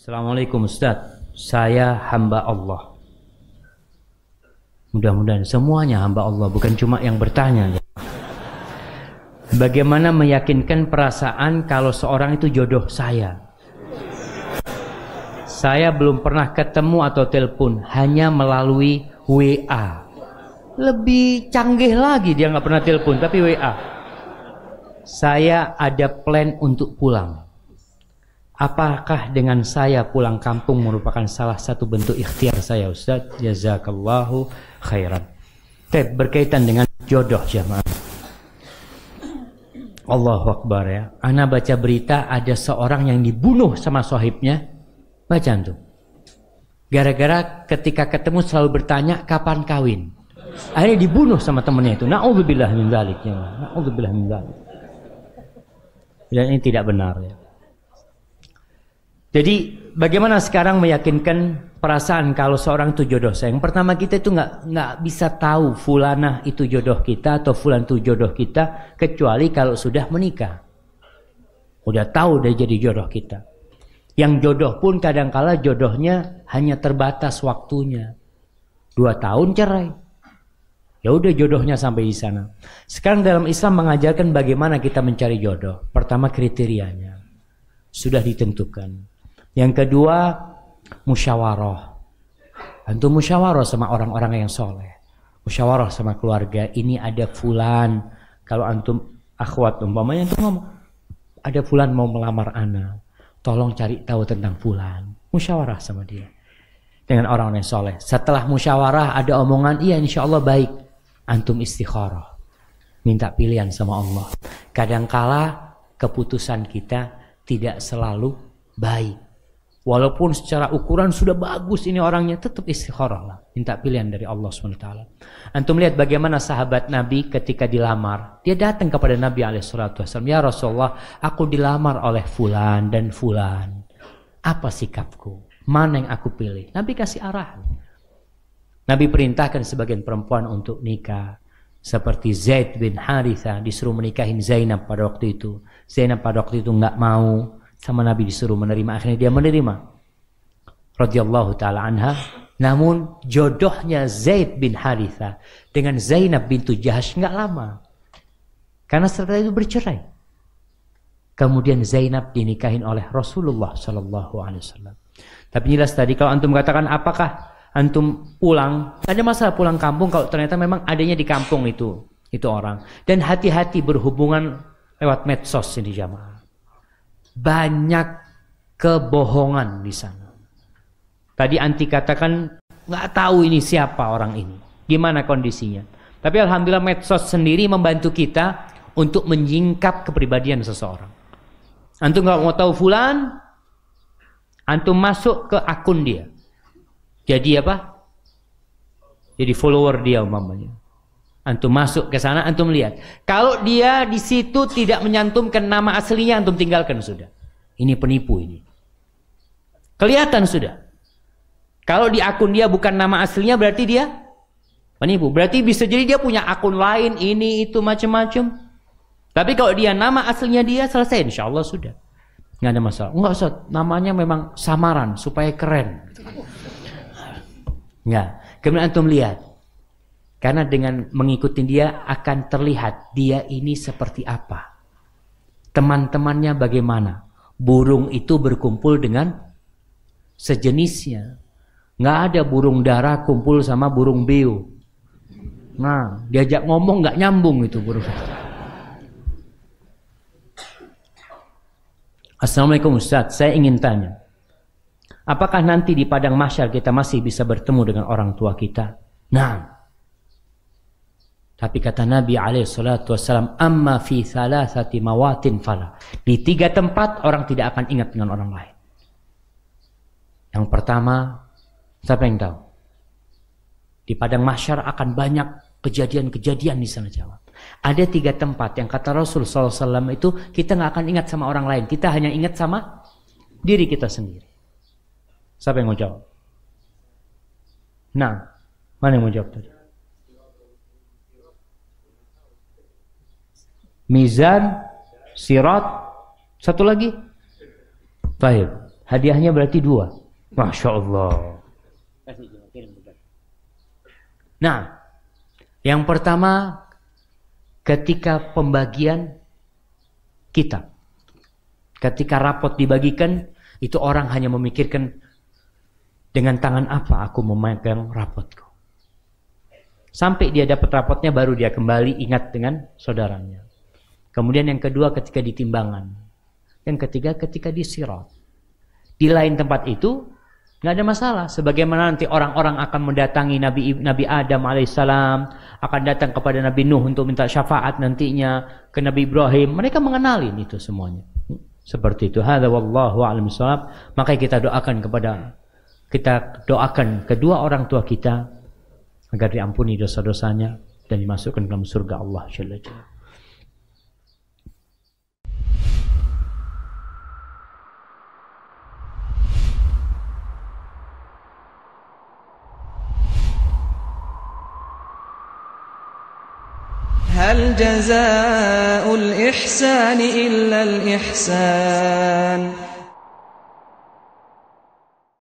Assalamualaikum Ustaz Saya hamba Allah Mudah-mudahan semuanya hamba Allah Bukan cuma yang bertanya Bagaimana meyakinkan perasaan Kalau seorang itu jodoh saya Saya belum pernah ketemu atau telepon Hanya melalui WA Lebih canggih lagi Dia nggak pernah telepon Tapi WA Saya ada plan untuk pulang Apakah dengan saya pulang kampung merupakan salah satu bentuk ikhtiar saya Ustaz? Jazakallahu khairan. Tep, berkaitan dengan jodoh jamaah. Allah Akbar ya. Ana baca berita ada seorang yang dibunuh sama sohibnya. Baca tuh. Gara-gara ketika ketemu selalu bertanya kapan kawin. Akhirnya dibunuh sama temennya itu. Na'udzubillah min dzalik ya. Na'udzubillah min dzalik. Dan ini tidak benar ya. Jadi bagaimana sekarang meyakinkan perasaan kalau seorang itu jodoh saya? Yang pertama kita itu nggak nggak bisa tahu fulana itu jodoh kita atau fulan itu jodoh kita kecuali kalau sudah menikah. Udah tahu dia jadi jodoh kita. Yang jodoh pun kadangkala jodohnya hanya terbatas waktunya. Dua tahun cerai. Ya udah jodohnya sampai di sana. Sekarang dalam Islam mengajarkan bagaimana kita mencari jodoh. Pertama kriterianya sudah ditentukan. Yang kedua, musyawarah. Antum musyawarah sama orang-orang yang soleh. Musyawarah sama keluarga. Ini ada fulan. Kalau antum akhwat umpamanya antum ngomong, ada fulan mau melamar ana, Tolong cari tahu tentang fulan. Musyawarah sama dia. Dengan orang-orang yang soleh. Setelah musyawarah ada omongan, iya insya Allah baik. Antum istikharah. Minta pilihan sama Allah. Kadangkala keputusan kita tidak selalu baik Walaupun secara ukuran sudah bagus ini orangnya, tetap istikharah lah. Minta pilihan dari Allah SWT. Antum lihat bagaimana sahabat Nabi ketika dilamar. Dia datang kepada Nabi SAW. Ya Rasulullah, aku dilamar oleh fulan dan fulan. Apa sikapku? Mana yang aku pilih? Nabi kasih arahan. Nabi perintahkan sebagian perempuan untuk nikah seperti Zaid bin Haritha disuruh menikahin Zainab pada waktu itu. Zainab pada waktu itu nggak mau sama Nabi disuruh menerima akhirnya dia menerima radhiyallahu taala anha namun jodohnya Zaid bin Haritha dengan Zainab bintu Jahash nggak lama karena setelah itu bercerai kemudian Zainab dinikahin oleh Rasulullah Shallallahu Alaihi Wasallam tapi jelas tadi kalau antum katakan apakah antum pulang ada masalah pulang kampung kalau ternyata memang adanya di kampung itu itu orang dan hati-hati berhubungan lewat medsos ini jamaah banyak kebohongan di sana. Tadi Anti katakan nggak tahu ini siapa orang ini, gimana kondisinya. Tapi alhamdulillah medsos sendiri membantu kita untuk menyingkap kepribadian seseorang. Antum nggak mau tahu fulan, antum masuk ke akun dia. Jadi apa? Jadi follower dia umpamanya. Antum masuk ke sana, antum lihat. Kalau dia di situ tidak menyantumkan nama aslinya, antum tinggalkan sudah. Ini penipu ini. Kelihatan sudah. Kalau di akun dia bukan nama aslinya, berarti dia penipu. Berarti bisa jadi dia punya akun lain, ini itu macam-macam. Tapi kalau dia nama aslinya dia selesai, insya Allah sudah. Nggak ada masalah. Enggak usah. namanya memang samaran supaya keren. Enggak. Kemudian antum lihat, karena dengan mengikuti dia akan terlihat dia ini seperti apa. Teman-temannya bagaimana. Burung itu berkumpul dengan sejenisnya. Nggak ada burung darah kumpul sama burung beo. Nah, diajak ngomong nggak nyambung itu burung. Assalamualaikum Ustaz, saya ingin tanya. Apakah nanti di padang masyar kita masih bisa bertemu dengan orang tua kita? Nah, tapi kata Nabi Wasallam, amma fi thalathati mawatin fala. Di tiga tempat orang tidak akan ingat dengan orang lain. Yang pertama, siapa yang tahu? Di padang mahsyar akan banyak kejadian-kejadian di sana jawab. Ada tiga tempat yang kata Rasul SAW itu kita nggak akan ingat sama orang lain. Kita hanya ingat sama diri kita sendiri. Siapa yang mau jawab? Nah, mana yang mau jawab tadi? mizan, sirat, satu lagi. Baik, hadiahnya berarti dua. Masya Allah. Nah, yang pertama ketika pembagian kita. Ketika rapot dibagikan, itu orang hanya memikirkan dengan tangan apa aku memegang rapotku. Sampai dia dapat rapotnya baru dia kembali ingat dengan saudaranya. Kemudian yang kedua ketika ditimbangan, Yang ketiga ketika di Di lain tempat itu nggak ada masalah. Sebagaimana nanti orang-orang akan mendatangi Nabi Nabi Adam alaihissalam, akan datang kepada Nabi Nuh untuk minta syafaat nantinya ke Nabi Ibrahim. Mereka mengenali itu semuanya. Seperti itu. Hada wallahu a'lam Maka kita doakan kepada kita doakan kedua orang tua kita agar diampuni dosa-dosanya dan dimasukkan ke dalam surga Allah Shallallahu. هل جزاء الإحسان إلا الإحسان